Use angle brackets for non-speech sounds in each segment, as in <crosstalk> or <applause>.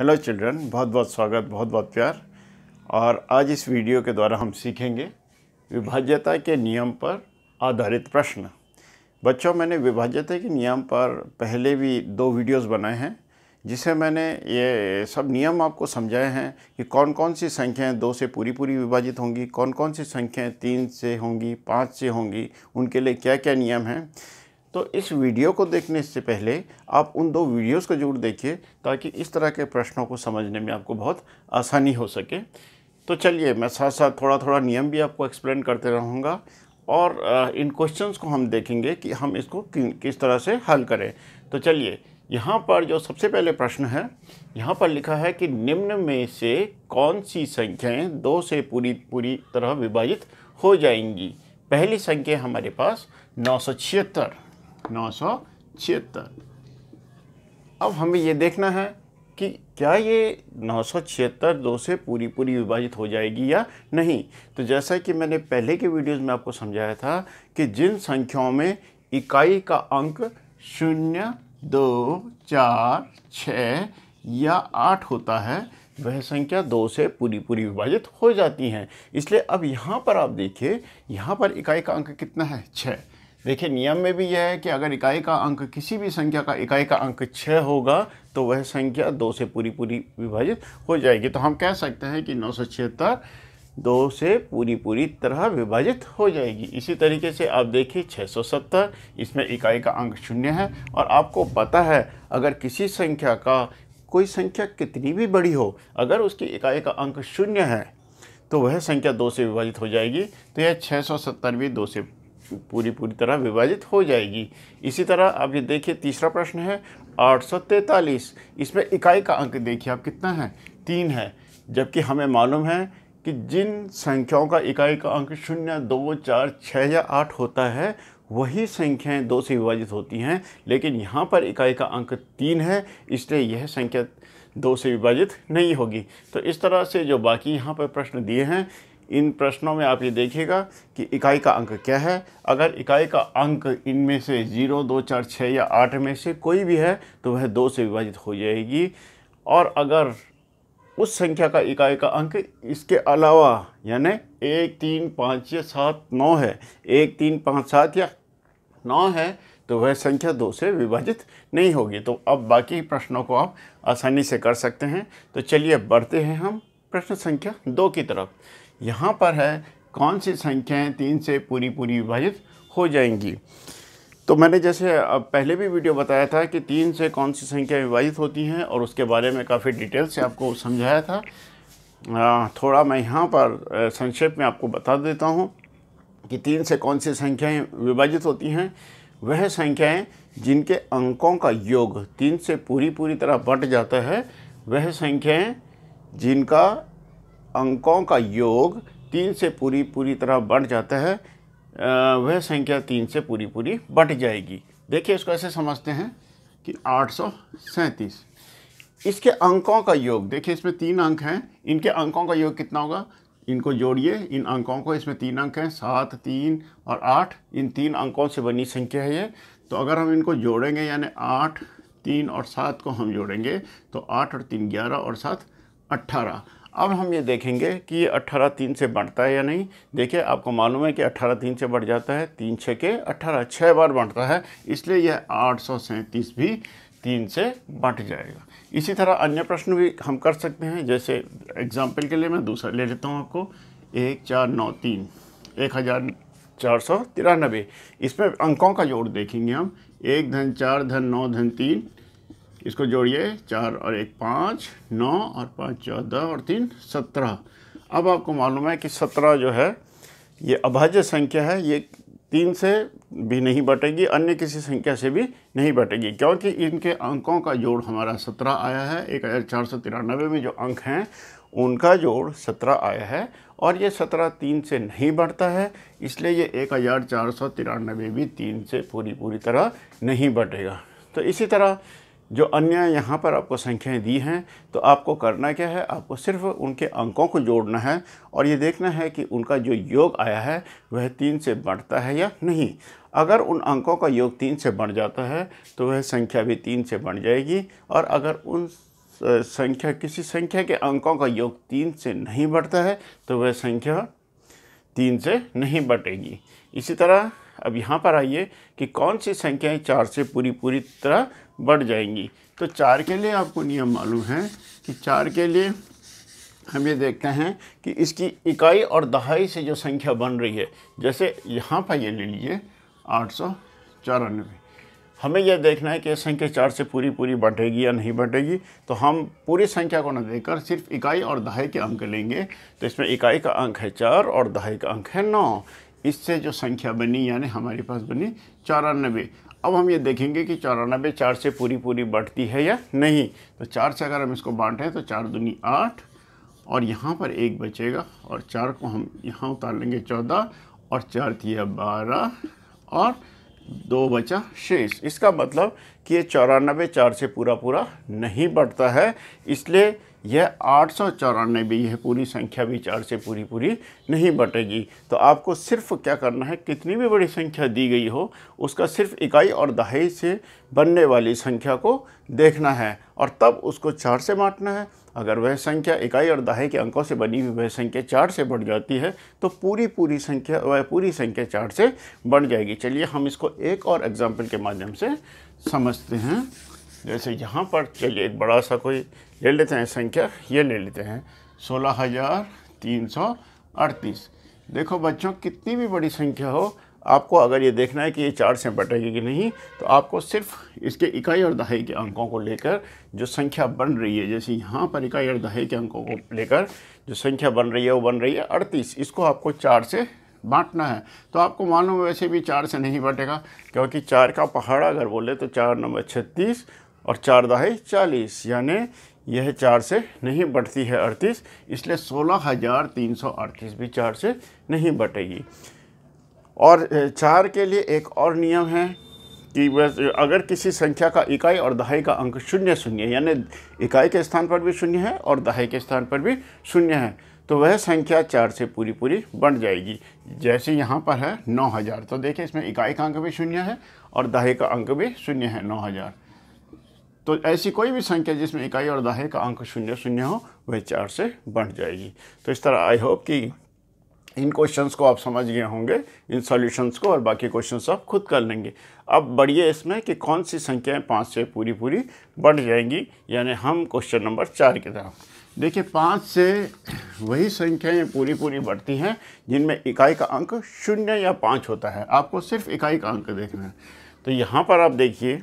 hello children बहुत बहुत स्वागत बहुत बहुत प्यार और आज इस वीडियो के द्वारा हम सीखेंगे विभाज्यता के नियम पर आधारित प्रश्न बच्चों मैंने विभाज्यता के नियम पर पहले भी दो वीडियोस बनाए हैं जिसे मैंने ये सब नियम आपको समझाए हैं कि कौन कौन सी संख्याएं दो से पूरी पूरी विभाजित होंगी कौन कौन सी संख्याएं तीन से होंगी पाँच से होंगी उनके लिए क्या क्या नियम हैं तो इस वीडियो को देखने से पहले आप उन दो वीडियोस को जरूर देखिए ताकि इस तरह के प्रश्नों को समझने में आपको बहुत आसानी हो सके तो चलिए मैं साथ साथ थोड़ा थोड़ा नियम भी आपको एक्सप्लेन करते रहूँगा और इन क्वेश्चंस को हम देखेंगे कि हम इसको किस तरह से हल करें तो चलिए यहाँ पर जो सबसे पहले प्रश्न है यहाँ पर लिखा है कि निम्न में से कौन सी संख्याएँ दो से पूरी पूरी तरह विभाजित हो जाएंगी पहली संख्या हमारे पास नौ सौ छिहत्तर नौ सौ छिहत्तर अब हमें ये देखना है कि क्या ये नौ सौ छिहत्तर दो से पूरी पूरी विभाजित हो जाएगी या नहीं तो जैसा कि मैंने पहले के वीडियोज़ में आपको समझाया था कि जिन संख्याओं में इकाई का अंक शून्य दो चार छ या आठ होता है वह संख्या दो से पूरी पूरी विभाजित हो जाती हैं इसलिए अब यहाँ पर आप देखिए यहाँ पर इकाई का अंक कितना है छः देखिए नियम में भी यह है कि अगर इकाई का अंक किसी भी संख्या का इकाई का अंक छः होगा तो वह संख्या दो से पूरी पूरी विभाजित हो जाएगी तो हम कह सकते हैं कि नौ सौ छिहत्तर दो से पूरी पूरी तरह विभाजित हो जाएगी इसी तरीके से आप देखिए छः सौ सत्तर इसमें इकाई का अंक शून्य है और आपको पता है अगर किसी संख्या का कोई संख्या कितनी भी बड़ी हो अगर उसकी इकाई का अंक शून्य है तो वह संख्या दो से विभाजित हो जाएगी तो यह छः सौ सत्तर भी दो से पूरी पूरी तरह विभाजित हो जाएगी इसी तरह आप ये देखिए तीसरा प्रश्न है आठ इसमें इकाई का अंक देखिए आप कितना है तीन है जबकि हमें मालूम है कि जिन संख्याओं का इकाई का अंक शून्य दो चार छः या आठ होता है वही संख्याएं दो से विभाजित होती हैं लेकिन यहाँ पर इकाई का अंक तीन है इसलिए यह संख्या दो से विभाजित नहीं होगी तो इस तरह से जो बाकी यहाँ पर प्रश्न दिए हैं इन प्रश्नों में आप ये देखिएगा कि इकाई का अंक क्या है अगर इकाई का अंक इनमें से जीरो दो चार छः या आठ में से कोई भी है तो वह दो से विभाजित हो जाएगी और अगर उस संख्या का इकाई का अंक इसके अलावा यानी एक तीन पाँच या सात नौ है एक तीन पाँच सात या नौ है तो वह संख्या दो से विभाजित नहीं होगी तो अब बाकी प्रश्नों को आप आसानी से कर सकते हैं तो चलिए बढ़ते हैं हम प्रश्न संख्या दो की तरफ यहाँ पर है कौन सी संख्याएं तीन से पूरी पूरी विभाजित हो जाएंगी तो मैंने जैसे पहले भी वीडियो बताया था कि तीन से कौन सी संख्याएं विभाजित होती हैं और उसके बारे में काफ़ी डिटेल से आपको समझाया था थोड़ा मैं यहाँ पर संक्षेप में आपको बता देता हूँ कि तीन से कौन सी संख्याएं विभाजित होती हैं वह संख्याएं जिनके अंकों का योग तीन से पूरी पूरी तरह बट जाता है वह संख्याएं जिनका अंकों का योग तीन से पूरी पूरी तरह बढ़ जाता है वह संख्या तीन से पूरी पूरी बढ़ जाएगी देखिए इसको ऐसे समझते हैं कि आठ इसके अंकों का योग देखिए इसमें तीन अंक हैं इनके अंकों का योग कितना होगा इनको जोड़िए इन अंकों को इसमें तीन अंक हैं सात तीन और आठ इन तीन अंकों से बनी संख्या है ये तो अगर हम इनको जोड़ेंगे यानी आठ तीन और सात को हम जोड़ेंगे तो आठ और तीन ग्यारह और सात अट्ठारह अब हम ये देखेंगे कि ये अट्ठारह तीन से बढ़ता है या नहीं देखिए आपको मालूम है कि अट्ठारह तीन से बढ़ जाता है तीन छः के अट्ठारह छः बार बढ़ता है इसलिए यह आठ सौ सैंतीस भी तीन से बट जाएगा इसी तरह अन्य प्रश्न भी हम कर सकते हैं जैसे एग्जाम्पल के लिए मैं दूसरा ले लेता हूँ आपको एक चार नौ तीन एक हज़ार चार सौ तिरानबे इसमें अंकों का जोड़ देखेंगे हम एक धन चार धन नौ धन तीन इसको जोड़िए चार और एक पाँच नौ और पाँच चौदह और तीन सत्रह अब आपको मालूम है कि सत्रह जो है ये अभाज्य संख्या है ये तीन से भी नहीं बटेगी अन्य किसी संख्या से भी नहीं बटेगी क्योंकि इनके अंकों का जोड़ हमारा सत्रह आया है एक हज़ार चार सौ तिरानबे में जो अंक हैं उनका जोड़ सत्रह आया है और ये सत्रह तीन से नहीं बढ़ता है इसलिए ये एक हज़ार चार सौ तिरानबे भी तीन से पूरी पूरी तरह नहीं बटेगा तो इसी तरह जो अन्य यहाँ पर आपको संख्याएं दी हैं तो आपको करना क्या है आपको सिर्फ उनके अंकों को जोड़ना है और ये देखना है कि उनका जो योग आया है वह तीन से बढ़ता है या नहीं अगर उन अंकों का योग तीन से बढ़ जाता है तो वह संख्या भी तीन से बढ़ जाएगी और अगर उन संख्या किसी संख्या के अंकों का योग तीन से नहीं बढ़ता है तो वह संख्या तीन से नहीं बटेगी इसी तरह अब यहाँ पर आइए कि कौन सी संख्याएं चार से पूरी पूरी तरह बढ़ जाएंगी तो चार के लिए आपको नियम मालूम है कि चार के लिए हम ये देखते हैं कि इसकी इकाई और दहाई से जो संख्या बन रही है जैसे यहाँ पर ये ले लीजिए आठ सौ चौरानवे हमें यह देखना है कि संख्या चार से पूरी पूरी बढ़ेगी या नहीं बढ़ेगी तो हम पूरी संख्या को न देकर सिर्फ इकाई और दहाई के अंक लेंगे तो इसमें इकाई का अंक है चार और दहाई का अंक है नौ इससे जो संख्या बनी यानी हमारे पास बनी चौरानबे अब हम ये देखेंगे कि चौरानबे चार से पूरी पूरी बढ़ती है या नहीं तो चार से अगर हम इसको बांटें तो चार दूनी आठ और यहाँ पर एक बचेगा और चार को हम यहाँ उतार लेंगे चौदह और चार थी बारह और दो बचा शेष इसका मतलब कि ये चौरानबे चार से पूरा पूरा नहीं बढ़ता है इसलिए यह आठ सौ चौरानबे यह पूरी संख्या भी चार से पूरी पूरी नहीं बटेगी तो आपको सिर्फ क्या करना है कितनी भी बड़ी संख्या दी गई हो उसका सिर्फ इकाई और दहाई से बनने वाली संख्या को देखना है और तब उसको चार से बांटना है अगर वह संख्या इकाई और दहाई के अंकों से बनी हुई वह संख्या चार से बढ़ जाती है तो पूरी पूरी संख्या वह पूरी संख्या चार से बढ़ जाएगी चलिए हम इसको एक और एग्जाम्पल के माध्यम से समझते हैं जैसे यहाँ पर चलिए एक बड़ा सा कोई ले लेते हैं संख्या ये ले लेते हैं सोलह हज़ार तीन सौ अड़तीस देखो बच्चों कितनी भी बड़ी संख्या हो आपको अगर ये देखना है कि ये चार से बटेगी कि नहीं तो आपको सिर्फ इसके इकाई और दहाई के अंकों को लेकर जो संख्या बन रही है जैसे यहाँ पर इकाई और दहाई के अंकों को लेकर जो संख्या बन रही है वो बन रही है अड़तीस इसको आपको चार से बांटना है तो आपको मालूम वैसे भी चार से नहीं बटेगा क्योंकि चार का पहाड़ा अगर बोले तो चार नंबर छत्तीस और चार दाहे चालीस यानी यह चार से नहीं बढ़ती है अड़तीस इसलिए सोलह हज़ार तीन सौ अड़तीस भी चार से नहीं बटेगी और चार के लिए एक और नियम है कि बस अगर किसी संख्या का इकाई और दहाई का अंक शून्य शून्य यानी इकाई के स्थान पर भी शून्य है और दहाई के स्थान पर भी शून्य है तो वह संख्या चार से पूरी पूरी बढ़ जाएगी जैसे यहाँ पर है नौ हज़ार तो देखिए इसमें इकाई का अंक भी शून्य है और दहाई का अंक भी शून्य है नौ हज़ार तो ऐसी कोई भी संख्या जिसमें इकाई और दहाई का अंक शून्य शून्य हो वह चार से बढ़ जाएगी तो इस तरह आई होप कि इन क्वेश्चंस को आप समझ गए होंगे इन सॉल्यूशंस को और बाकी क्वेश्चंस आप खुद कर लेंगे अब बढ़िए इसमें कि कौन सी संख्याएं पाँच से पूरी पूरी बढ़ जाएंगी यानी हम क्वेश्चन नंबर चार की तरफ देखिए पाँच से वही संख्याएं पूरी पूरी बढ़ती हैं जिनमें इकाई का अंक शून्य या पाँच होता है आपको सिर्फ इकाई का अंक देखना है तो यहाँ पर आप देखिए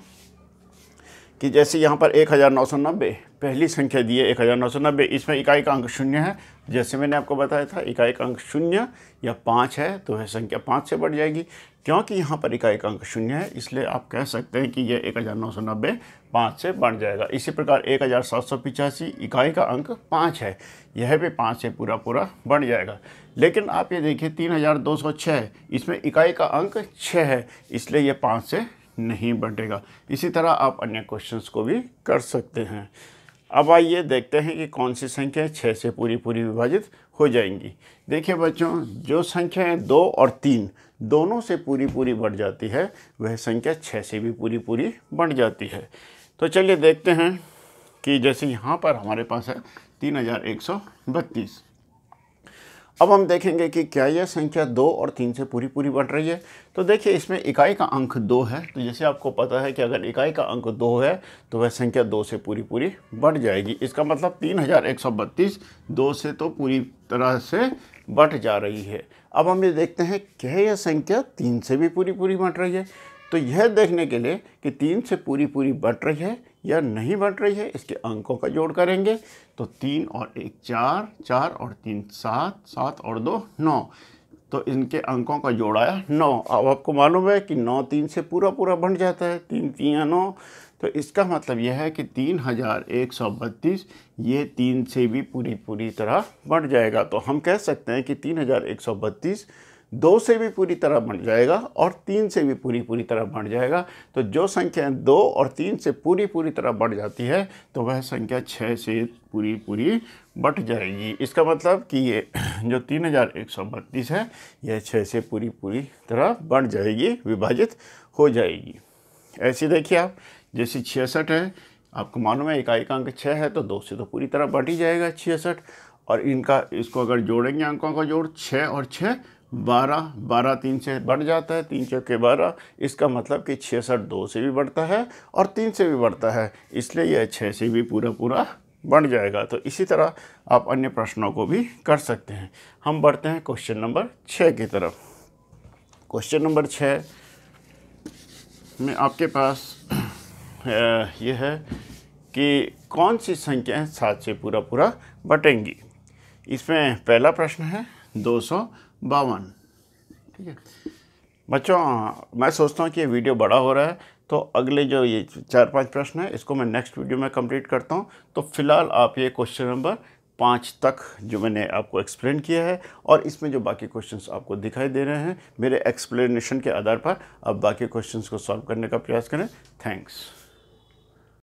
कि जैसे यहाँ पर एक हज़ार नौ सौ नब्बे पहली संख्या दी है एक हज़ार नौ सौ नब्बे इसमें इकाई का अंक शून्य है जैसे मैंने आपको बताया था इकाई का अंक शून्य या पाँच है तो वह संख्या पाँच से बढ़ जाएगी क्योंकि यहाँ पर इकाई का अंक शून्य है इसलिए आप कह सकते हैं कि यह एक हज़ार नौ सौ नब्बे पाँच से बढ़ जाएगा इसी प्रकार एक हज़ार सात सौ पिचासी इकाई का अंक पाँच है यह भी पाँच से पूरा पूरा बढ़ जाएगा लेकिन आप ये देखिए तीन हज़ार दो सौ छः इसमें इकाई का अंक छः है इसलिए यह पाँच से नहीं बढ़ेगा इसी तरह आप अन्य क्वेश्चंस को भी कर सकते हैं अब आइए देखते हैं कि कौन सी संख्याएं छः से पूरी पूरी विभाजित हो जाएंगी देखिए बच्चों जो संख्याएं दो और तीन दोनों से पूरी पूरी बढ़ जाती है वह संख्या छः से भी पूरी पूरी बढ़ जाती है तो चलिए देखते हैं कि जैसे यहाँ पर हमारे पास है तीन हज़ार एक सौ बत्तीस अब हम देखेंगे कि क्या यह संख्या दो और तीन से पूरी पूरी बढ़ रही है तो देखिए इसमें इकाई का अंक दो है तो जैसे आपको पता है कि अगर इकाई का अंक दो है तो वह संख्या दो से पूरी पूरी बढ़ जाएगी इसका मतलब तीन हज़ार एक सौ बत्तीस दो से तो पूरी तरह से बढ़ जा रही है अब हम ये देखते हैं क्या यह संख्या तीन से भी पूरी पूरी बढ़ रही है तो यह देखने के लिए कि तीन से पूरी पूरी बढ़ रही है या नहीं बट रही है इसके अंकों का जोड़ करेंगे तो तीन और एक चार चार और तीन सात सात और दो नौ तो इनके अंकों का जोड़ आया नौ अब आपको मालूम है कि नौ तीन से पूरा पूरा बन जाता है तीन तीन नौ तो इसका मतलब यह है कि तीन हज़ार एक सौ बत्तीस ये तीन से भी पूरी पूरी तरह बढ़ जाएगा तो हम कह सकते हैं कि तीन हज़ार एक सौ बत्तीस दो से भी पूरी तरह बढ़ जाएगा और तीन से भी पूरी पूरी तरह बढ़ जाएगा तो जो संख्याएं दो और तीन से पूरी पूरी तरह बढ़ जाती है तो वह संख्या छः से पूरी पूरी बट जाएगी इसका मतलब कि ये <clears throat> जो तीन हज़ार एक सौ बत्तीस है यह छः से पूरी पूरी तरह बढ़ जाएगी विभाजित हो जाएगी ऐसी देखिए आप जैसे छियासठ है आपको मालूम है इकाई का अंक छः है तो दो से तो पूरी तरह बढ़ ही जाएगा छियासठ और इनका इसको अगर जोड़ेंगे अंकों का जोड़ छः और छः बारह बारह तीन से बढ़ जाता है तीन चौके बारह इसका मतलब कि छियासठ दो से भी बढ़ता है और तीन से भी बढ़ता है इसलिए यह छः से भी पूरा पूरा बढ़ जाएगा तो इसी तरह आप अन्य प्रश्नों को भी कर सकते हैं हम बढ़ते हैं क्वेश्चन नंबर छः की तरफ क्वेश्चन नंबर छः में आपके पास ये है कि कौन सी संख्याएं सात से पूरा पूरा बटेंगी इसमें पहला प्रश्न है दो सौ बावन ठीक है बच्चों मैं सोचता हूँ कि ये वीडियो बड़ा हो रहा है तो अगले जो ये चार पांच प्रश्न है इसको मैं नेक्स्ट वीडियो में कंप्लीट करता हूँ तो फिलहाल आप ये क्वेश्चन नंबर पाँच तक जो मैंने आपको एक्सप्लेन किया है और इसमें जो बाकी क्वेश्चंस आपको दिखाई दे रहे हैं मेरे एक्सप्लेनेशन के आधार पर आप बाकी क्वेश्चंस को सॉल्व करने का प्रयास करें थैंक्स